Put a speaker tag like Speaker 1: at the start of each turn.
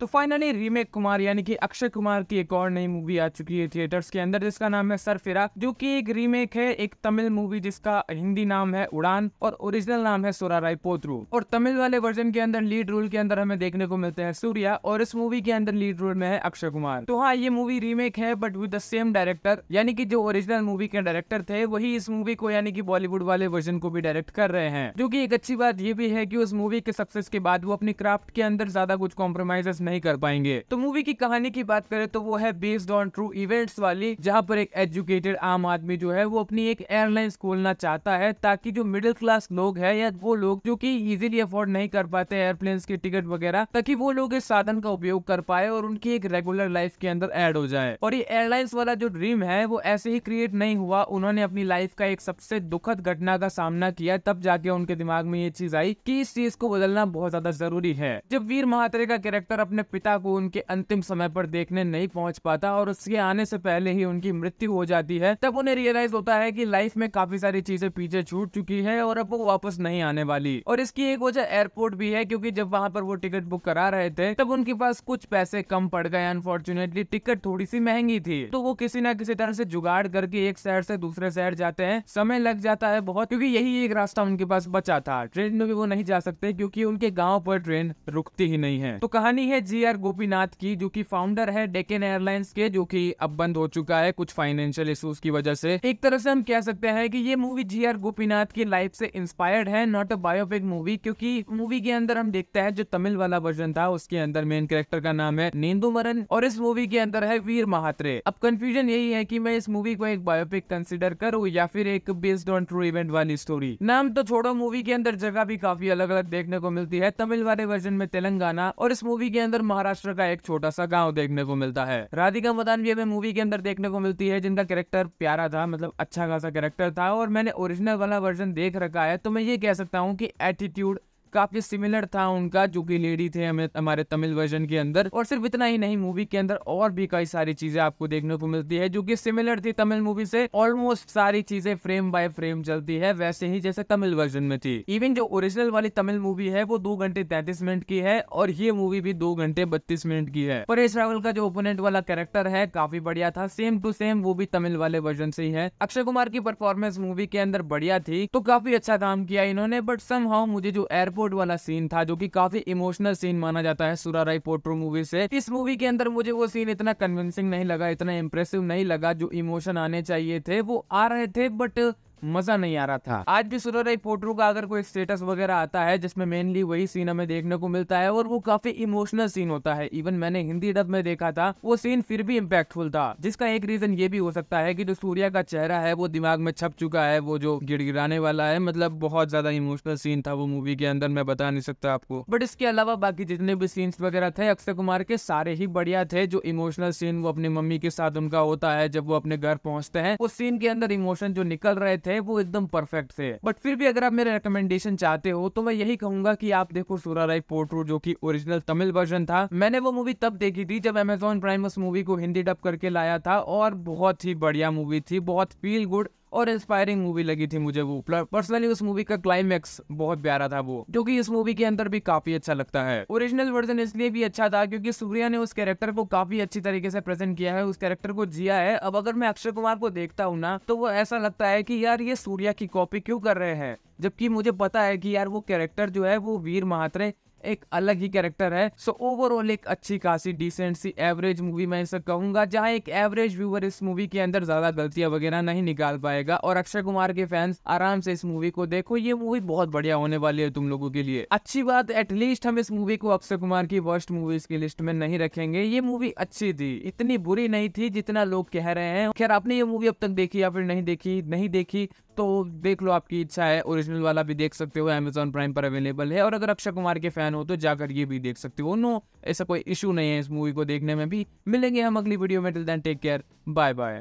Speaker 1: तो finally remake Kumar यानी कि अक्षय कुमार की एक और नई मूवी आ चुकी है थिएटर्स के अंदर जिसका नाम है सरफिरा जो कि एक रीमेक है एक तमिल मूवी जिसका हिंदी नाम है उड़ान और ओरिजिनल नाम है सोरा राय पोतरू और तमिल वाले वर्जन के अंदर लीड रोल के अंदर हमें देखने को मिलते हैं सूर्या और इस मूवी के अंदर लीड रोल में है अक्षय कुमार तो हाँ ये मूवी रीमेक है but with the same director यानी कि जो ओरिजिनल मूवी के डायरेक्टर थे वही इस मूवी को यानी कि बॉलीवुड वाले वर्जन को भी डायरेक्ट कर रहे हैं जो की एक अच्छी बात ये भी है की उस मूवी के सक्सेस के बाद वो अपनी क्राफ्ट के अंदर ज्यादा कुछ कॉम्प्रोमाइजेस नहीं कर पाएंगे तो मूवी की कहानी की बात करें तो वो है बेस्ड ऑन ट्रू इवेंट्स वाली जहाँ पर एक एजुकेटेड आम आदमी जो है वो अपनी एक एयरलाइंस खोलना चाहता है ताकि जो मिडिल क्लास लोग है या वो लोग जो की इजिली अफोर्ड नहीं कर पाते एयरप्लेन के टिकट वगैरह ताकि वो लोग इस साधन का उपयोग कर पाए और उनकी एक रेगुलर लाइफ के अंदर एड हो जाए और ये एयरलाइंस वाला जो ड्रीम है वो ऐसे ही क्रिएट नहीं हुआ उन्होंने अपनी लाइफ का एक सबसे दुखद घटना का सामना किया तब जाके उनके दिमाग में ये चीज आई कि इस चीज को बदलना बहुत ज्यादा जरूरी है जब वीर महात्रे का कैरेक्टर अपने अपने पिता को उनके अंतिम समय पर देखने नहीं पहुंच पाता और उसके आने से पहले ही उनकी मृत्यु हो जाती है तब उन्हें रियलाइज होता है कि लाइफ में काफी सारी चीजें पीछे छूट चुकी है और अब वो वापस नहीं आने वाली और इसकी एक वजह एयरपोर्ट भी है क्योंकि जब वहां पर वो टिकट बुक करा रहे थे तब उनके पास कुछ पैसे कम पड़ गए अनफॉर्चुनेटली टिकट थोड़ी सी महंगी थी तो वो किसी ना किसी तरह से जुगाड़ करके एक शहर से दूसरे शहर जाते हैं समय लग जाता है बहुत क्योंकि यही एक रास्ता उनके पास बचा था ट्रेन में भी वो नहीं जा सकते क्योंकि उनके गांव पर ट्रेन रुकती ही नहीं है तो कहानी है जी आर गोपीनाथ की जो कि फाउंडर है डेकेन एयरलाइंस के जो कि अब बंद हो चुका है कुछ फाइनेंशियल इश्यूज की वजह से एक तरह से हम कह सकते हैं कि ये मूवी जी आर गोपीनाथ की लाइफ से इंस्पायर्ड है नॉट अ बायोपिक मूवी क्योंकि मूवी के अंदर हम देखते हैं जो तमिल वाला वर्जन था उसके अंदर मेन कैरेक्टर का नाम है नेंदू मरन और इस मूवी के अंदर है वीर महात्रे अब कंफ्यूजन यही है की मैं इस मूवी को एक बायोपिक कंसिडर करूँ या फिर एक बेस्ड ऑन ट्रू इवेंट वाली स्टोरी नाम तो छोड़ो मूवी के अंदर जगह भी काफी अलग अलग देखने को मिलती है तमिल वाले वर्जन में तेलंगाना और इस मूवी के अंदर अंदर महाराष्ट्र का एक छोटा सा गांव देखने को मिलता है राधिका मदान भी हमें मूवी के अंदर देखने को मिलती है जिनका कैरेक्टर प्यारा था मतलब अच्छा खासा कैरेक्टर था और मैंने ओरिजिनल वाला वर्जन देख रखा है तो मैं ये कह सकता हूँ की एटीट्यूड काफी सिमिलर था उनका जो कि लेडी थे हमें हमारे तमिल वर्जन के अंदर और सिर्फ इतना ही नहीं मूवी के अंदर और भी कई सारी चीजें आपको देखने को मिलती है जो कि सिमिलर थी तमिल मूवी से ऑलमोस्ट सारी चीजें फ्रेम बाय फ्रेम चलती है वैसे ही जैसे तमिल वर्जन में थी इवन जो ओरिजिनल वाली तमिल मूवी है वो दो घंटे तैतीस मिनट की है और ये मूवी भी दो घंटे बत्तीस मिनट की है परेश रावल का जो ओपोनेंट वाला कैरेक्टर है काफी बढ़िया था सेम टू सेम वो भी तमिल वाले वर्जन से ही है अक्षय कुमार की परफॉर्मेंस मूवी के अंदर बढ़िया थी तो काफी अच्छा काम किया इन्होंने बट सम मुझे जो एयरपोर्ट एयरपोर्ट वाला सीन था जो कि काफी इमोशनल सीन माना जाता है राय पोट्रो मूवी से इस मूवी के अंदर मुझे वो सीन इतना कन्विंसिंग नहीं लगा इतना इम्प्रेसिव नहीं लगा जो इमोशन आने चाहिए थे वो आ रहे थे बट मजा नहीं आ रहा था हाँ। आज भी सुनो रही पोटरू का अगर कोई स्टेटस वगैरह आता है जिसमें मेनली वही सीन हमें देखने को मिलता है और वो काफी इमोशनल सीन होता है इवन मैंने हिंदी डब में देखा था वो सीन फिर भी इम्पैक्टफुल था जिसका एक रीजन ये भी हो सकता है की जो सूर्या का चेहरा है वो दिमाग में छप चुका है वो जो गिड़गिड़ाने वाला है मतलब बहुत ज्यादा इमोशनल सीन था वो मूवी के अंदर मैं बता नहीं सकता आपको बट इसके अलावा बाकी जितने भी सीन्स वगैरह थे अक्षय कुमार के सारे ही बढ़िया थे जो इमोशनल सीन वो अपनी मम्मी के साथ उनका होता है जब वो अपने घर पहुंचते हैं उस सीन के अंदर इमोशन जो निकल रहे थे थे वो एकदम परफेक्ट थे बट फिर भी अगर आप मेरे रिकमेंडेशन चाहते हो तो मैं यही कहूंगा कि आप देखो सूरा राय पोर्ट्रो जो कि ओरिजिनल तमिल वर्जन था मैंने वो मूवी तब देखी थी जब अमेजोन प्राइम उस मूवी को हिंदी डब करके लाया था और बहुत ही बढ़िया मूवी थी बहुत फील गुड और इंस्पायरिंग मूवी लगी थी मुझे वो पर्सनली उस मूवी का क्लाइमैक्स बहुत प्यारा था वो जो कि इस मूवी के अंदर भी काफी अच्छा लगता है ओरिजिनल वर्जन इसलिए भी अच्छा था क्योंकि सूर्या ने उस कैरेक्टर को काफी अच्छी तरीके से प्रेजेंट किया है उस कैरेक्टर को जिया है अब अगर मैं अक्षय कुमार को देखता हूँ ना तो वो ऐसा लगता है की यार ये सूर्या की कॉपी क्यों कर रहे हैं जबकि मुझे पता है कि यार वो कैरेक्टर जो है वो वीर महात्रे एक अलग ही कैरेक्टर है सो so, ओवरऑल एक अच्छी खासी डिसेंट सी एवरेज मूवी मैं इसे कहूंगा जहां एक एवरेज व्यूवर इस मूवी के अंदर ज्यादा गलतियां वगैरह नहीं निकाल पाएगा और अक्षय कुमार के फैंस आराम से इस मूवी को देखो ये मूवी बहुत बढ़िया होने वाली है तुम लोगों के लिए अच्छी बात एटलीस्ट हम इस मूवी को अक्षय कुमार की वर्स्ट मूवीज की लिस्ट में नहीं रखेंगे ये मूवी अच्छी थी इतनी बुरी नहीं थी जितना लोग कह रहे हैं खैर आपने ये मूवी अब तक देखी या फिर नहीं देखी नहीं देखी तो देख लो आपकी इच्छा है ओरिजिनल वाला भी देख सकते हो अमेजोन प्राइम पर अवेलेबल है और अगर अक्षय कुमार के फैन हो तो जाकर ये भी देख सकते हो नो ऐसा कोई इशू नहीं है इस मूवी को देखने में भी मिलेंगे हम अगली वीडियो में till then take care bye bye